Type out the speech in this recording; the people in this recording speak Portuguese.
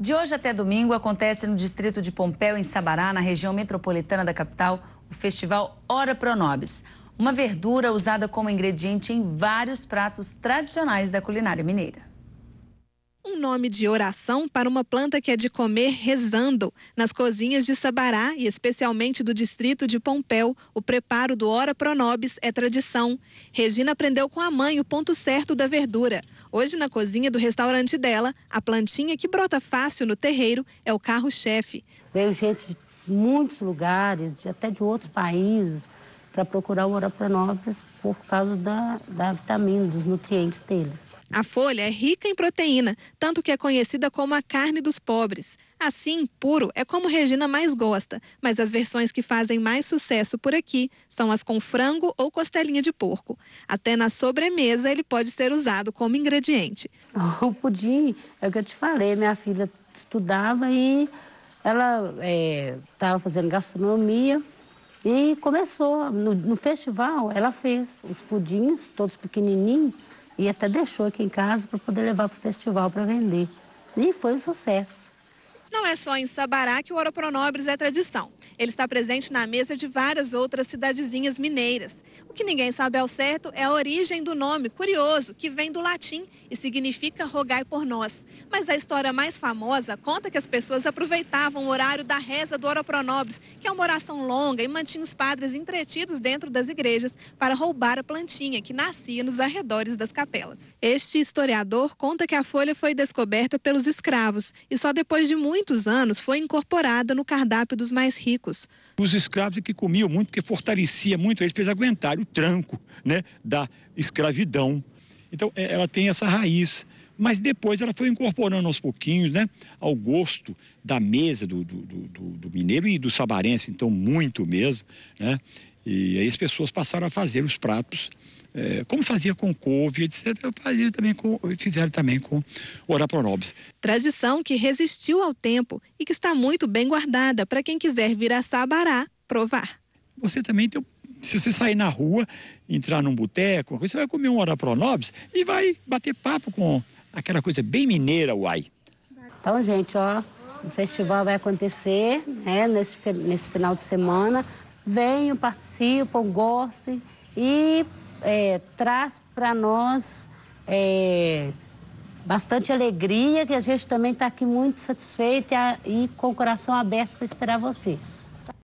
De hoje até domingo acontece no distrito de Pompeu em Sabará, na região metropolitana da capital, o festival Hora Pronobis, uma verdura usada como ingrediente em vários pratos tradicionais da culinária mineira um nome de oração para uma planta que é de comer rezando. Nas cozinhas de Sabará e especialmente do distrito de Pompéu, o preparo do Ora Pronobis é tradição. Regina aprendeu com a mãe o ponto certo da verdura. Hoje, na cozinha do restaurante dela, a plantinha que brota fácil no terreiro é o carro-chefe. Veio gente de muitos lugares, até de outros países, para procurar o Oropronobis por causa da, da vitamina, dos nutrientes deles. A folha é rica em proteína, tanto que é conhecida como a carne dos pobres. Assim, puro é como Regina mais gosta, mas as versões que fazem mais sucesso por aqui são as com frango ou costelinha de porco. Até na sobremesa ele pode ser usado como ingrediente. O pudim, é o que eu te falei, minha filha estudava e ela estava eh, é, fazendo gastronomia e começou, no, no festival, ela fez os pudins, todos pequenininhos, e até deixou aqui em casa para poder levar para o festival para vender. E foi um sucesso. Não é só em Sabará que o Oropronobres é tradição. Ele está presente na mesa de várias outras cidadezinhas mineiras. O que ninguém sabe ao certo é a origem do nome, curioso, que vem do latim e significa rogai por nós. Mas a história mais famosa conta que as pessoas aproveitavam o horário da reza do Oropronobres, que é uma oração longa e mantinha os padres entretidos dentro das igrejas para roubar a plantinha que nascia nos arredores das capelas. Este historiador conta que a folha foi descoberta pelos escravos e só depois de muito muitos anos foi incorporada no cardápio dos mais ricos. Os escravos é que comiam muito, porque fortalecia muito eles para eles aguentarem o tranco né, da escravidão. Então, é, ela tem essa raiz. Mas depois ela foi incorporando aos pouquinhos, né? Ao gosto da mesa do, do, do, do mineiro e do sabarense, então, muito mesmo, né? E aí as pessoas passaram a fazer os pratos é, como fazia com couve, etc., fazia também com, fizeram também com Oraprorobis. Tradição que resistiu ao tempo e que está muito bem guardada para quem quiser vir a Sabará provar. Você também tem se você sair na rua, entrar num boteco, você vai comer um Orapronobis e vai bater papo com aquela coisa bem mineira, uai. Então, gente, ó, o festival vai acontecer né, nesse, nesse final de semana. Venham, participem, gostem e é, traz para nós é, bastante alegria, que a gente também está aqui muito satisfeita e, e com o coração aberto para esperar vocês.